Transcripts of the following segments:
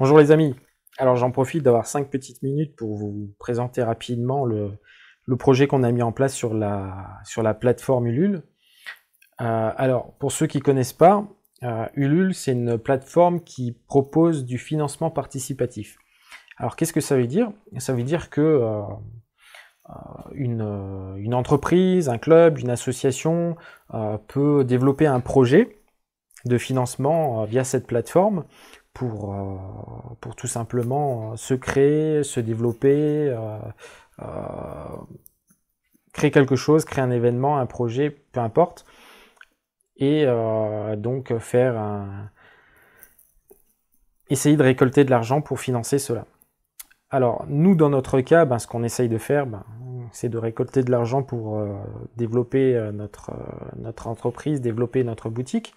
Bonjour les amis, alors j'en profite d'avoir cinq petites minutes pour vous présenter rapidement le, projet qu'on a mis en place sur la, sur la plateforme Ulule. Euh, alors pour ceux qui ne connaissent pas, euh, Ulule c'est une plateforme qui propose du financement participatif. Alors qu'est-ce que ça veut dire Ça veut dire que euh, une, entreprise, un club, une association peut développer un projet de financement via cette plateforme pour, euh, pour tout simplement euh, se créer, se développer, euh, créer quelque chose, créer un événement, un projet, peu importe. Et donc faire essayer de récolter de l'argent pour financer cela. Alors, nous, dans notre cas, ben, ce qu'on essaye de faire, ben, c'est de récolter de l'argent pour développer notre, notre entreprise, développer notre boutique.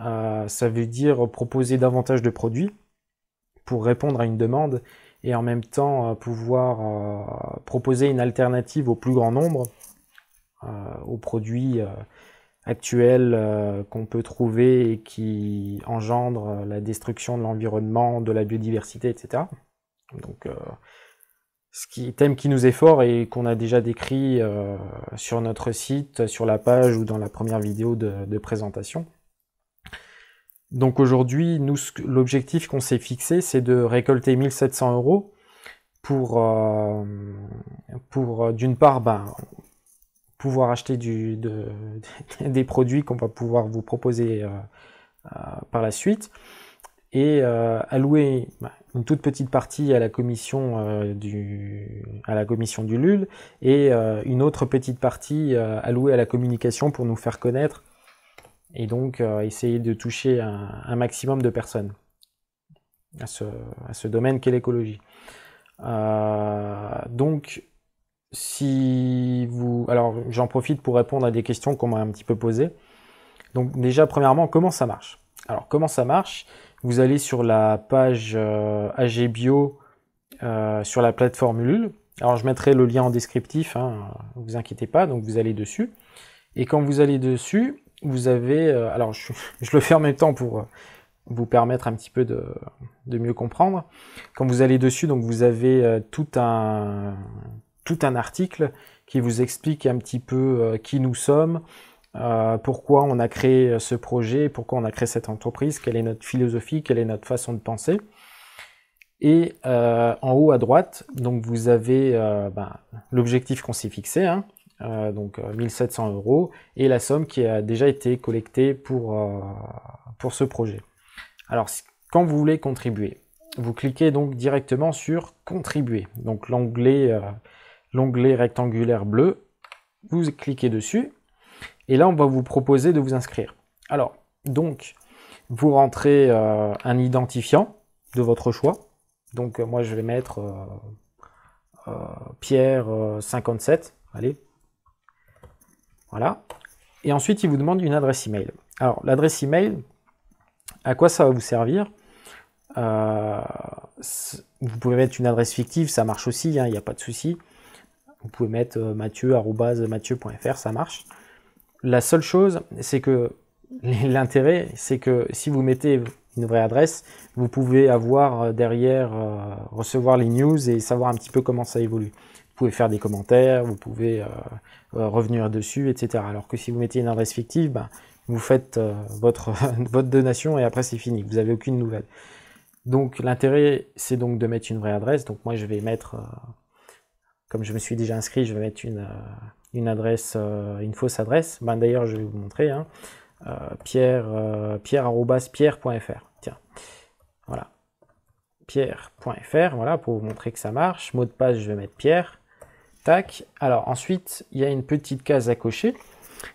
Euh, ça veut dire proposer davantage de produits pour répondre à une demande et en même temps euh, pouvoir euh, proposer une alternative au plus grand nombre aux produits actuels qu'on peut trouver et qui engendrent la destruction de l'environnement, de la biodiversité, etc. Donc ce qui, thème qui nous est fort et qu'on a déjà décrit sur notre site, sur la page ou dans la première vidéo de présentation. Donc aujourd'hui, nous, l'objectif qu'on s'est fixé, c'est de récolter 1700 euros pour, euh, pour euh, d'une part, ben, pouvoir acheter des produits qu'on va pouvoir vous proposer euh, par la suite et allouer ben, une toute petite partie à la commission du à la commission du LUL et une autre petite partie allouée à la communication pour nous faire connaître et donc euh, essayer de toucher un, maximum de personnes à ce, à ce domaine qu'est l'écologie. Euh, donc, si vous... Alors, j'en profite pour répondre à des questions qu'on m'a un petit peu posées. Donc, déjà, premièrement, comment ça marche Alors, comment ça marche Vous allez sur la page euh, AGBio sur la plateforme Ulule. Alors, je mettrai le lien en descriptif, ne hein, vous inquiétez pas, donc vous allez dessus. Et quand vous allez dessus, vous avez, euh, alors je, le fais en même temps pour euh, vous permettre un petit peu de, mieux comprendre. Quand vous allez dessus, donc vous avez euh, tout un, tout un article qui vous explique un petit peu qui nous sommes, pourquoi on a créé ce projet, pourquoi on a créé cette entreprise, quelle est notre philosophie, quelle est notre façon de penser. Et en haut à droite, donc vous avez ben, l'objectif qu'on s'est fixé, hein, euh, donc 1700 euh, euros, et la somme qui a déjà été collectée pour, euh, pour ce projet. Alors, quand vous voulez contribuer, vous cliquez donc directement sur Contribuer, donc l'onglet rectangulaire bleu, vous cliquez dessus, et là, on va vous proposer de vous inscrire. Alors, donc, vous rentrez un identifiant de votre choix. Donc, moi, je vais mettre Pierre57, allez, voilà. Et ensuite, il vous demande une adresse email. Alors, l'adresse email, à quoi ça va vous servir euh, Vous pouvez mettre une adresse fictive, ça marche aussi, hein, il n'y a pas de souci. Vous pouvez mettre euh, mathieu.mathieu.fr, ça marche. La seule chose, c'est que l'intérêt, c'est que si vous mettez une vraie adresse, vous pouvez avoir euh, derrière, recevoir les news et savoir un petit peu comment ça évolue. Vous pouvez faire des commentaires, vous pouvez euh, euh, revenir dessus, etc. Alors que si vous mettez une adresse fictive, ben, vous faites euh, votre, votre donation et après c'est fini, vous n'avez aucune nouvelle. Donc l'intérêt, c'est donc de mettre une vraie adresse. Donc moi, je vais mettre, comme je me suis déjà inscrit, je vais mettre une, adresse, une fausse adresse. Ben, D'ailleurs, je vais vous montrer, hein. pierre, pierre.fr. Tiens, voilà pierre.fr, voilà, pour vous montrer que ça marche. Mot de passe, je vais mettre pierre. Tac. Alors ensuite, il y a une petite case à cocher.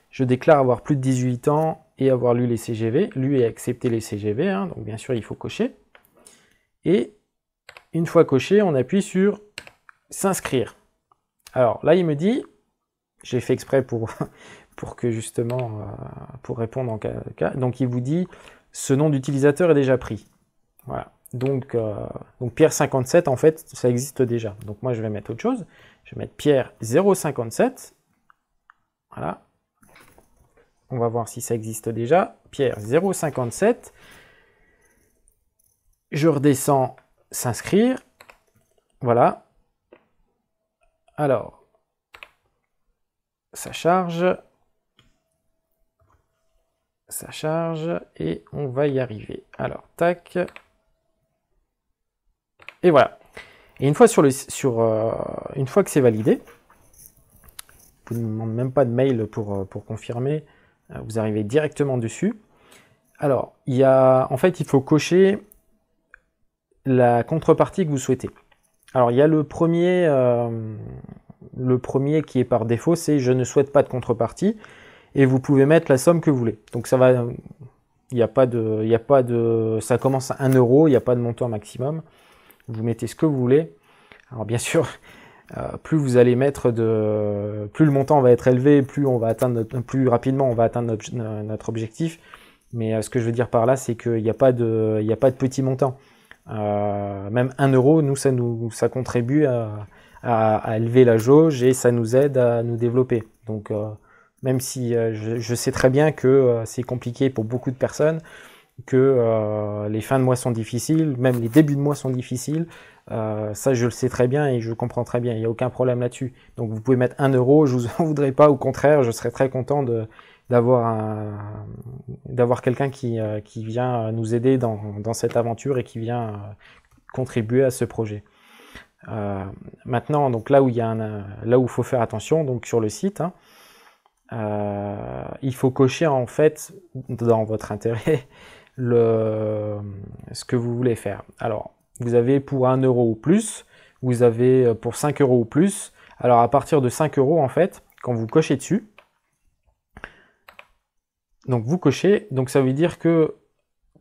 Je déclare avoir plus de 18 ans et avoir lu les CGV. Lu et accepté les CGV, hein. donc bien sûr, il faut cocher. Et une fois coché, on appuie sur s'inscrire. Alors là, il me dit, j'ai fait exprès pour, pour que justement, euh, pour répondre en cas, cas. Donc il vous dit, ce nom d'utilisateur est déjà pris. Voilà. Donc, euh, donc Pierre57, en fait, ça existe déjà. Donc moi, je vais mettre autre chose. Je vais mettre Pierre 0,57. Voilà. On va voir si ça existe déjà. Pierre 0,57. Je redescends s'inscrire. Voilà. Alors, ça charge. Ça charge et on va y arriver. Alors, tac. Et voilà. Et une fois, sur sur, euh, une fois que c'est validé, vous ne demandez même pas de mail pour, euh, pour confirmer, euh, vous arrivez directement dessus. Alors, il y a, en fait, il faut cocher la contrepartie que vous souhaitez. Alors, il y a le premier, le premier qui est par défaut, c'est je ne souhaite pas de contrepartie, et vous pouvez mettre la somme que vous voulez. Donc, ça va, il n'y a pas de, il y a pas de, ça commence à 1 euro, il n'y a pas de montant maximum vous mettez ce que vous voulez. Alors bien sûr, euh, plus vous allez mettre de, plus le montant va être élevé, plus on va atteindre, plus rapidement on va atteindre notre, euh, objectif. Mais euh, ce que je veux dire par là, c'est qu'il n'y a pas de, il n'y a pas de petit montant. même 1 euro, nous ça nous, ça contribue à, à, élever la jauge et ça nous aide à nous développer. Donc même si je, je, sais très bien que c'est compliqué pour beaucoup de personnes, que euh, les fins de mois sont difficiles, même les débuts de mois sont difficiles. Euh, ça, je le sais très bien et je comprends très bien. Il n'y a aucun problème là-dessus. Donc, vous pouvez mettre un euro, je vous en voudrais pas. Au contraire, je serais très content d'avoir d'avoir quelqu'un qui, euh, vient nous aider dans, cette aventure et qui vient contribuer à ce projet. maintenant, donc là où il y a là où faut faire attention, donc sur le site. Hein, il faut cocher en fait dans votre intérêt le, ce que vous voulez faire. Alors, vous avez pour 1 euro ou plus, vous avez euh, pour 5 euros ou plus. Alors, à partir de 5 euros, en fait, quand vous cochez dessus, donc vous cochez, donc ça veut dire que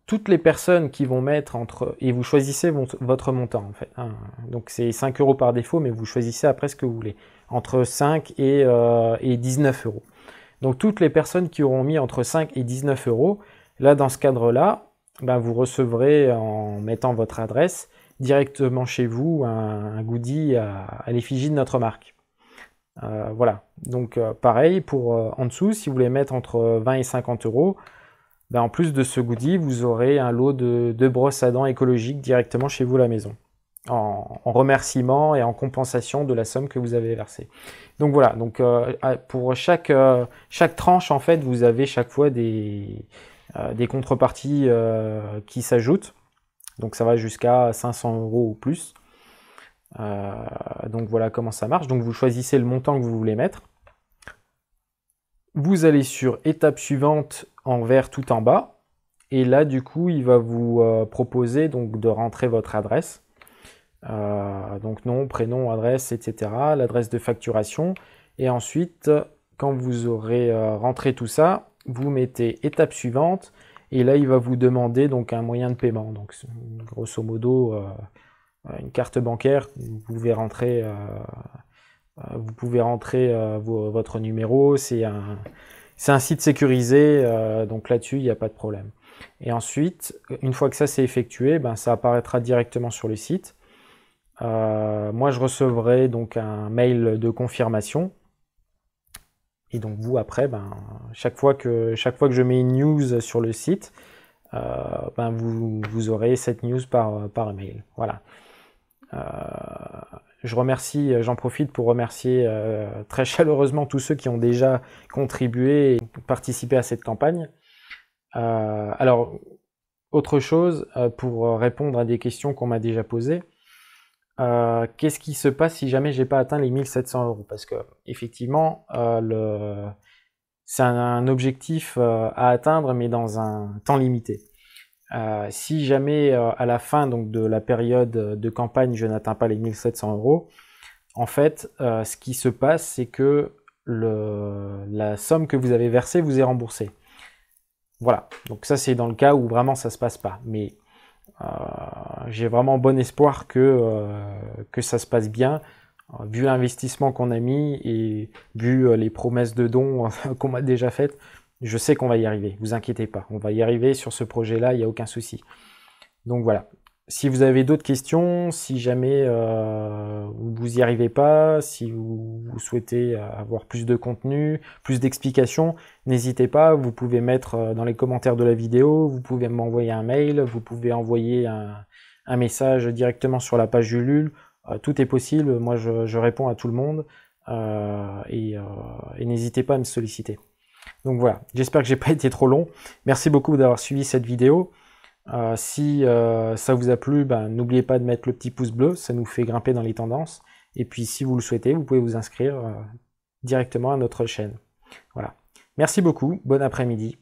toutes les personnes qui vont mettre entre... Et vous choisissez votre montant, en fait. Hein. Donc c'est 5 euros par défaut, mais vous choisissez après ce que vous voulez. Entre 5 et, euh, et 19 euros. Donc toutes les personnes qui auront mis entre 5 et 19 euros, Là, dans ce cadre-là, ben, vous recevrez en mettant votre adresse directement chez vous un, un goodie à, l'effigie de notre marque. Euh, voilà, donc euh, pareil pour euh, en dessous, si vous voulez mettre entre 20 et 50 euros, bah, en plus de ce goodie, vous aurez un lot de, de brosses à dents écologiques directement chez vous à la maison, en, remerciement et en compensation de la somme que vous avez versée. Donc voilà, donc pour chaque, chaque tranche, en fait, vous avez chaque fois des, euh, des contreparties euh, qui s'ajoutent. Donc ça va jusqu'à 500 euros ou plus. Euh, donc voilà comment ça marche. Donc vous choisissez le montant que vous voulez mettre. Vous allez sur étape suivante en vert tout en bas. Et là, du coup, il va vous proposer donc de rentrer votre adresse. donc nom, prénom, adresse, etc. L'adresse de facturation. Et ensuite, quand vous aurez rentré tout ça, vous mettez étape suivante, et là, il va vous demander donc un moyen de paiement. Donc, grosso modo, euh, une carte bancaire, vous pouvez rentrer, euh, euh, vous pouvez rentrer votre numéro. C'est un, un, site sécurisé, donc là-dessus, il n'y a pas de problème. Et ensuite, une fois que ça s'est effectué, ben, ça apparaîtra directement sur le site. moi, je recevrai donc un mail de confirmation et donc vous après, ben, chaque fois que chaque fois que je mets une news sur le site, euh, ben, vous, aurez cette news par, par email. Voilà. Euh, je remercie, j'en profite pour remercier euh, très chaleureusement tous ceux qui ont déjà contribué et participé à cette campagne. alors, autre chose, pour répondre à des questions qu'on m'a déjà posées, euh, qu'est-ce qui se passe si jamais j'ai pas atteint les 1700 euros Parce que effectivement, euh, le... c'est un, objectif euh, à atteindre, mais dans un temps limité. si jamais à la fin donc de la période de campagne, je n'atteins pas les 1700 euros, en fait, ce qui se passe, c'est que le... la somme que vous avez versée vous est remboursée. Voilà. Donc ça, c'est dans le cas où vraiment ça se passe pas. Mais euh, j'ai vraiment bon espoir que, euh, que ça se passe bien euh, vu l'investissement qu'on a mis et vu les promesses de dons qu'on m'a déjà faites, je sais qu'on va y arriver. Vous inquiétez pas, on va y arriver sur ce projet-là, il n'y a aucun souci. Donc voilà, si vous avez d'autres questions, si jamais euh, vous n'y arrivez pas, si vous, souhaitez avoir plus de contenu, plus d'explications, n'hésitez pas, vous pouvez mettre euh, dans les commentaires de la vidéo, vous pouvez m'envoyer un mail, vous pouvez envoyer un, message directement sur la page Ulule, euh, tout est possible, moi je, réponds à tout le monde et, et n'hésitez pas à me solliciter. Donc voilà, j'espère que j'ai pas été trop long. Merci beaucoup d'avoir suivi cette vidéo. Euh, si euh, ça vous a plu, ben, n'oubliez pas de mettre le petit pouce bleu, ça nous fait grimper dans les tendances. Et puis si vous le souhaitez, vous pouvez vous inscrire euh, directement à notre chaîne. Voilà. Merci beaucoup, bon après-midi.